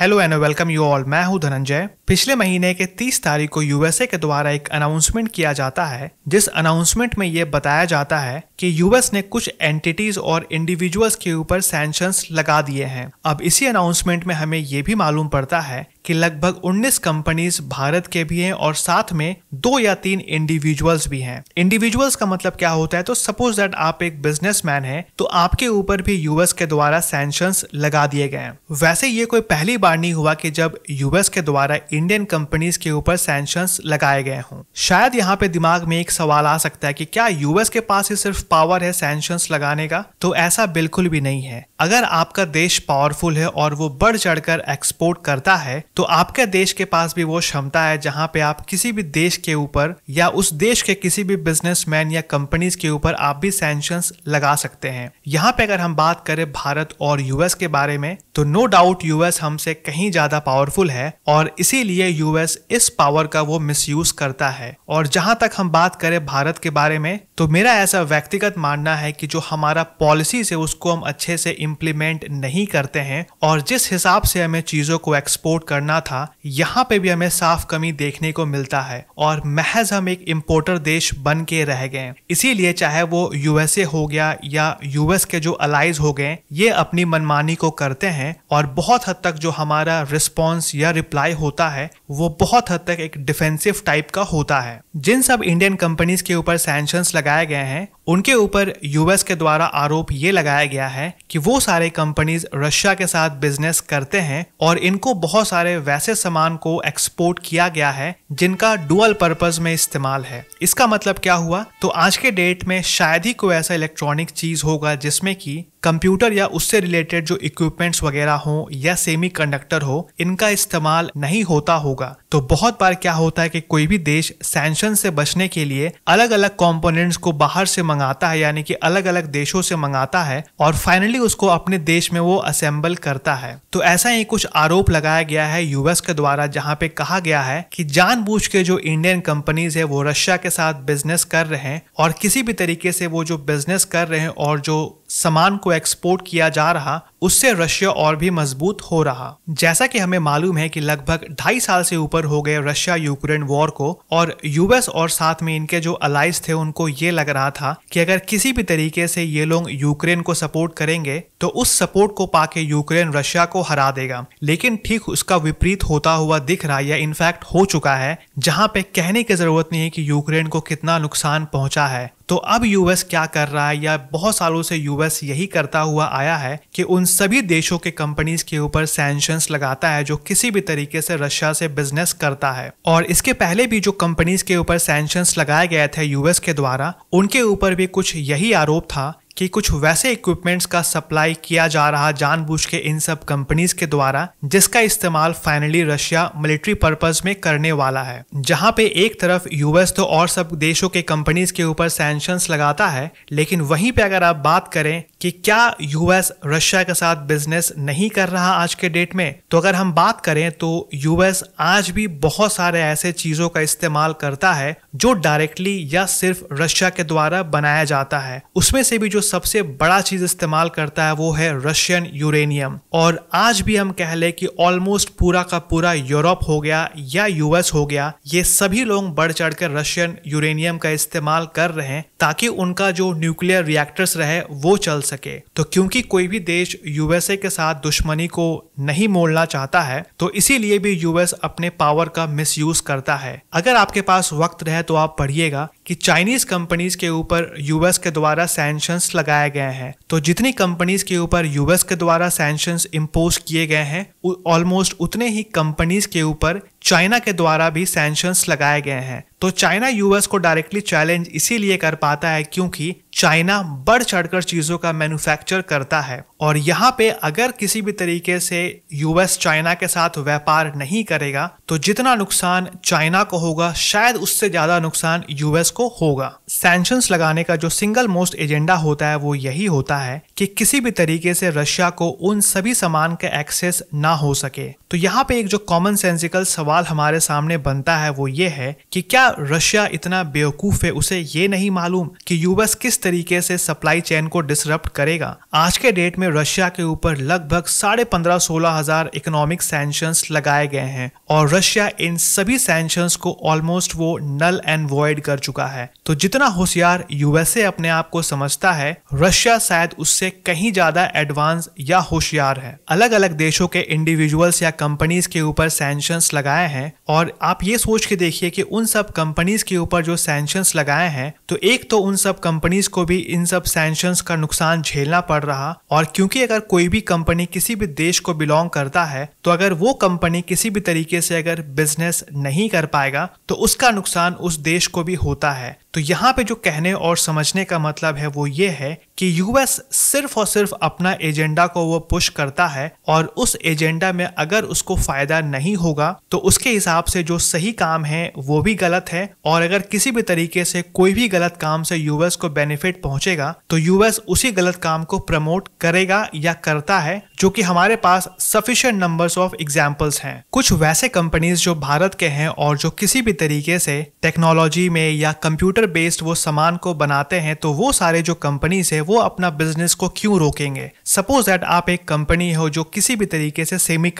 hello and welcome you all मैं हूं धनंजय पिछले महीने के 30 तारीख को यूएसए के द्वारा एक अनाउंसमेंट किया जाता है जिस अनाउंसमेंट में ये बताया जाता है कि यूएस ने कुछ एंटिटीज और इंडिविजुअल्स के ऊपर सैंक्शंस लगा दिए हैं अब इसी अनाउंसमेंट में हमें ये भी मालूम पड़ता है कि लगभग 19 कंपनीज भारत के भी हैं और साथ में दो या तीन इंडिविजुअल्स भी हैं इंडिविजुअल्स का मतलब क्या होता है तो सपोज दैट आप एक बिजनेसमैन हैं तो आपके ऊपर भी यूएस के द्वारा सेंशन लगा दिए गए हैं वैसे ये कोई पहली बार नहीं हुआ कि जब यूएस के द्वारा इंडियन कंपनीज के ऊपर सेंशन लगाए गए हों शायद यहाँ पे दिमाग में एक सवाल आ सकता है कि क्या यूएस के पास ही सिर्फ पावर है सेंशन लगाने का तो ऐसा बिल्कुल भी नहीं है अगर आपका देश पावरफुल है और वो बढ़ चढ़कर एक्सपोर्ट करता है तो आपके देश के पास भी वो क्षमता है जहाँ पे आप किसी भी देश के ऊपर या उस देश के किसी भी बिजनेसमैन या कंपनीज के ऊपर आप भी सैंक्शन लगा सकते हैं यहाँ पे अगर हम बात करें भारत और यूएस के बारे में तो नो डाउट यूएस हमसे कहीं ज्यादा पावरफुल है और इसीलिए यूएस इस पावर का वो मिसयूज करता है और जहां तक हम बात करें भारत के बारे में तो मेरा ऐसा व्यक्तिगत मानना है कि जो हमारा पॉलिसी से उसको हम अच्छे से इम्प्लीमेंट नहीं करते हैं और जिस हिसाब से हमें चीजों को एक्सपोर्ट करना था यहाँ पे भी हमें साफ कमी देखने को मिलता है और महज हम एक इम्पोर्टर देश बन के रह गए इसीलिए चाहे वो यूएसए हो गया या यूएस के जो अलाइज हो गए ये अपनी मनमानी को करते हैं हैं और बहुत हद तक जो हमारा रिस्पॉन्स या रिप्लाई होता है वो बहुत हद तक एक डिफेंसिव टाइप का होता है जिन सब इंडियन कंपनीज के ऊपर सैंक्शन लगाए गए हैं उनके ऊपर यूएस के द्वारा आरोप ये लगाया गया है कि वो सारे कंपनीज रशिया के साथ बिजनेस करते हैं और इनको बहुत सारे वैसे सामान को एक्सपोर्ट किया गया है जिनका डुअल पर्पस में इस्तेमाल है इसका मतलब क्या हुआ तो आज के डेट में शायद ही कोई ऐसा इलेक्ट्रॉनिक चीज होगा जिसमें कि कंप्यूटर या उससे रिलेटेड जो इक्विपमेंट्स वगैरह हो या सेमी कंडक्टर हो इनका इस्तेमाल नहीं होता होगा तो बहुत बार क्या होता है कि कोई भी देश सैंक्शन से बचने के लिए अलग अलग कंपोनेंट्स को बाहर से मंग मंगाता है यानी कि अलग अलग देशों से मंगाता है और फाइनली उसको अपने देश में वो असेंबल करता है तो ऐसा ही कुछ आरोप लगाया गया है यूएस के द्वारा जहां पे कहा गया है कि जानबूझ के जो इंडियन कंपनीज है वो रशिया के साथ बिजनेस कर रहे हैं और किसी भी तरीके से वो जो बिजनेस कर रहे हैं और जो सामान को एक्सपोर्ट किया जा रहा उससे रशिया और भी मजबूत हो रहा जैसा कि हमें मालूम है कि लगभग ढाई साल से ऊपर हो गए रशिया यूक्रेन वॉर को और यूएस और साथ में इनके जो अलाइज थे उनको ये लग रहा था कि अगर किसी भी तरीके से ये लोग यूक्रेन को सपोर्ट करेंगे तो उस सपोर्ट को पाके यूक्रेन रशिया को हरा देगा लेकिन ठीक उसका विपरीत होता हुआ दिख रहा या इनफैक्ट हो चुका है जहाँ पे कहने की जरूरत नहीं है कि यूक्रेन को कितना नुकसान पहुंचा है तो अब यूएस क्या कर रहा है या बहुत सालों से यूएस यही करता हुआ आया है कि उन सभी देशों के कंपनीज के ऊपर सैंक्शंस लगाता है जो किसी भी तरीके से रशिया से बिजनेस करता है और इसके पहले भी जो कंपनीज के ऊपर सैंक्शंस लगाए गए थे यूएस के द्वारा उनके ऊपर भी कुछ यही आरोप था कि कुछ वैसे इक्विपमेंट्स का सप्लाई किया जा रहा जानबूझ के इन सब कंपनीज के द्वारा जिसका इस्तेमाल फाइनली रशिया मिलिट्री पर्पज में करने वाला है जहाँ पे एक तरफ यूएस तो और सब देशों के कंपनीज के ऊपर सैंक्शंस लगाता है लेकिन वहीं पे अगर आप बात करें कि क्या यूएस रशिया के साथ बिजनेस नहीं कर रहा आज के डेट में तो अगर हम बात करें तो यूएस आज भी बहुत सारे ऐसे चीजों का इस्तेमाल करता है जो डायरेक्टली या सिर्फ रशिया के द्वारा बनाया जाता है उसमें से भी जो सबसे बड़ा चीज इस्तेमाल करता है वो है रशियन यूरेनियम और आज भी हम कह लें कि ऑलमोस्ट पूरा का पूरा यूरोप हो गया या यूएस हो गया ये सभी लोग बढ़ चढ़ कर रशियन यूरेनियम का इस्तेमाल कर रहे हैं ताकि उनका जो न्यूक्लियर रिएक्टर्स रहे वो चल सके तो क्योंकि कोई भी देश यूएसए के साथ दुश्मनी को नहीं मोड़ना चाहता है तो इसीलिए भी यूएस अपने पावर का मिसयूज करता है अगर आपके पास वक्त रहे तो आप पढ़िएगा कि चाइनीज कंपनीज के ऊपर यूएस के द्वारा सैंक्शंस लगाए गए हैं तो जितनी कंपनीज के ऊपर यूएस के द्वारा सैंक्शंस इम्पोज किए गए हैं ऑलमोस्ट उतने ही कंपनीज के ऊपर चाइना के द्वारा भी सैंक्शंस लगाए गए हैं तो चाइना यूएस को डायरेक्टली चैलेंज इसीलिए कर पाता है क्योंकि चाइना बढ़ चढ़कर चीजों का मैन्युफैक्चर करता है और यहाँ पे अगर किसी भी तरीके से यूएस चाइना के साथ व्यापार नहीं करेगा तो जितना नुकसान चाइना को होगा शायद उससे ज्यादा नुकसान यूएस को होगा सैंक्शंस लगाने का जो सिंगल मोस्ट एजेंडा होता है वो यही होता है कि किसी भी तरीके से रशिया को उन सभी सामान का एक्सेस ना हो सके तो यहाँ पे एक जो कॉमन सेंसिकल सवाल सवाल हमारे सामने बनता है वो ये है कि क्या रशिया इतना बेवकूफ है उसे ये नहीं मालूम कि यूएस किस तरीके से सप्लाई चेन को डिसरप्ट करेगा आज के डेट में रशिया के ऊपर लगभग साढ़े पंद्रह सोलह हजार इकोनॉमिक सेंशन लगाए गए हैं और रशिया इन सभी सेंशन को ऑलमोस्ट वो नल एंड वॉइड कर चुका है तो जितना होशियार यूएसए अपने आप को समझता है रशिया शायद उससे कहीं ज्यादा एडवांस या होशियार है अलग अलग देशों के इंडिविजुअल्स या कंपनीज के ऊपर सेंशन लगाए लगाए हैं और आप ये सोच के देखिए कि उन सब कंपनीज के ऊपर जो सैंक्शंस लगाए हैं तो एक तो उन सब कंपनीज को भी इन सब सैंक्शंस का नुकसान झेलना पड़ रहा और क्योंकि अगर कोई भी कंपनी किसी भी देश को बिलोंग करता है तो अगर वो कंपनी किसी भी तरीके से अगर बिजनेस नहीं कर पाएगा तो उसका नुकसान उस देश को भी होता है तो यहाँ पे जो कहने और समझने का मतलब है वो ये है कि यूएस सिर्फ और सिर्फ अपना एजेंडा को वो पुश करता है और उस एजेंडा में अगर उसको फायदा नहीं होगा तो उसके हिसाब से जो सही काम है वो भी गलत है और अगर किसी भी तरीके से कोई भी गलत काम से यूएस को बेनिफिट पहुंचेगा तो यूएस उसी गलत काम को प्रमोट करेगा या करता है जो कि हमारे पास सफिशियंट नंबर्स ऑफ एग्जाम्पल्स हैं कुछ वैसे कंपनीज जो भारत के हैं और जो किसी भी तरीके से टेक्नोलॉजी में या कंप्यूटर सॉफ्टवेयर बेस्ड वो सामान को बनाते हैं तो वो सारे जो कंपनीज है वो अपना बिजनेस को क्यों रोकेंगे सपोज दैट आप एक कंपनी हो जो किसी भी तरीके से सेमी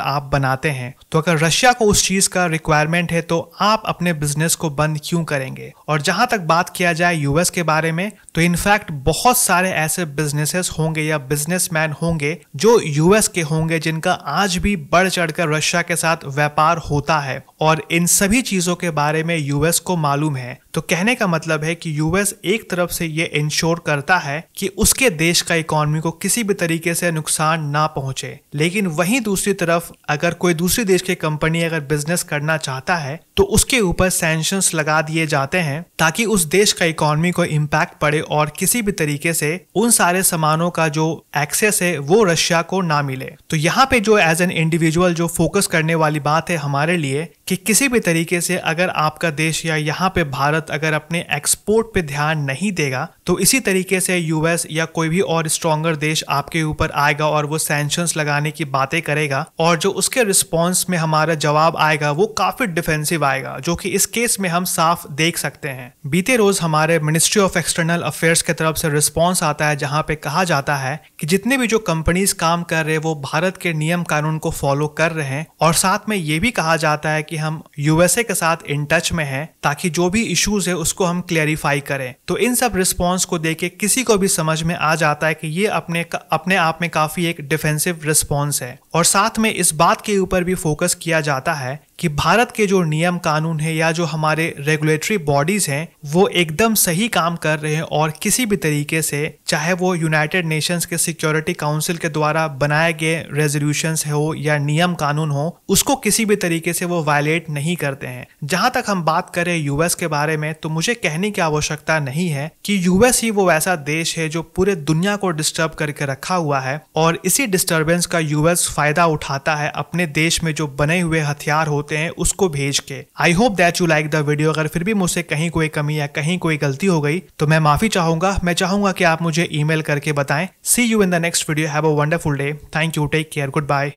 आप बनाते हैं तो अगर रशिया को उस चीज का रिक्वायरमेंट है तो आप अपने बिजनेस को बंद क्यों करेंगे और जहां तक बात किया जाए यूएस के बारे में तो इनफैक्ट बहुत सारे ऐसे बिजनेसेस होंगे या बिजनेसमैन होंगे जो यूएस के होंगे जिनका आज भी बढ़ चढ़कर रशिया के साथ व्यापार होता है और इन सभी चीजों के बारे में यूएस को मालूम है तो कहने कहने का मतलब है कि यूएस एक तरफ से ये इंश्योर करता है कि उसके देश का इकोनॉमी को किसी भी तरीके से नुकसान ना पहुंचे लेकिन वहीं दूसरी तरफ अगर कोई दूसरी देश की कंपनी अगर बिजनेस करना चाहता है तो उसके ऊपर सैंक्शंस लगा दिए जाते हैं ताकि उस देश का इकोनॉमी को इम्पैक्ट पड़े और किसी भी तरीके से उन सारे सामानों का जो एक्सेस है वो रशिया को ना मिले तो यहाँ पे जो एज एन इंडिविजुअल जो फोकस करने वाली बात है हमारे लिए कि किसी भी तरीके से अगर आपका देश या यहाँ पे भारत अगर अपने एक्सपोर्ट पे ध्यान नहीं देगा तो इसी तरीके से यूएस या कोई भी और स्ट्रॉन्गर देश आपके ऊपर आएगा और वो सैंक्शंस लगाने की बातें करेगा और जो उसके रिस्पॉन्स में हमारा जवाब आएगा वो काफी डिफेंसिव निभाएगा जो कि इस केस में हम साफ देख सकते हैं बीते रोज हमारे मिनिस्ट्री ऑफ एक्सटर्नल अफेयर्स के तरफ से रिस्पॉन्स आता है जहां पे कहा जाता है कि जितने भी जो कंपनीज काम कर रहे वो भारत के नियम कानून को फॉलो कर रहे हैं और साथ में ये भी कहा जाता है कि हम यूएसए के साथ इन टच में है ताकि जो भी इश्यूज है उसको हम क्लियरिफाई करें तो इन सब रिस्पॉन्स को देके के किसी को भी समझ में आ जाता है कि ये अपने अपने आप में काफी एक डिफेंसिव रिस्पॉन्स है और साथ में इस बात के ऊपर भी फोकस किया जाता है कि भारत के जो नियम कानून है या जो हमारे रेगुलेटरी बॉडीज़ हैं वो एकदम सही काम कर रहे हैं और किसी भी तरीके से चाहे वो यूनाइटेड नेशंस के सिक्योरिटी काउंसिल के द्वारा बनाए गए रेजोल्यूशंस हो या नियम कानून हो उसको किसी भी तरीके से वो वायलेट नहीं करते हैं जहां तक हम बात करें यूएस के बारे में तो मुझे कहने की आवश्यकता नहीं है कि यूएस ही वो ऐसा देश है जो पूरे दुनिया को डिस्टर्ब करके रखा हुआ है और इसी डिस्टर्बेंस का यूएस फायदा उठाता है अपने देश में जो बने हुए हथियार होते होते हैं उसको भेज के I hope that you like the video अगर फिर भी मुझसे कहीं कोई कमी या कहीं कोई गलती हो गई तो मैं माफी चाहूंगा मैं चाहूंगा कि आप मुझे ईमेल करके बताएं see you in the next video have a wonderful day thank you take care good bye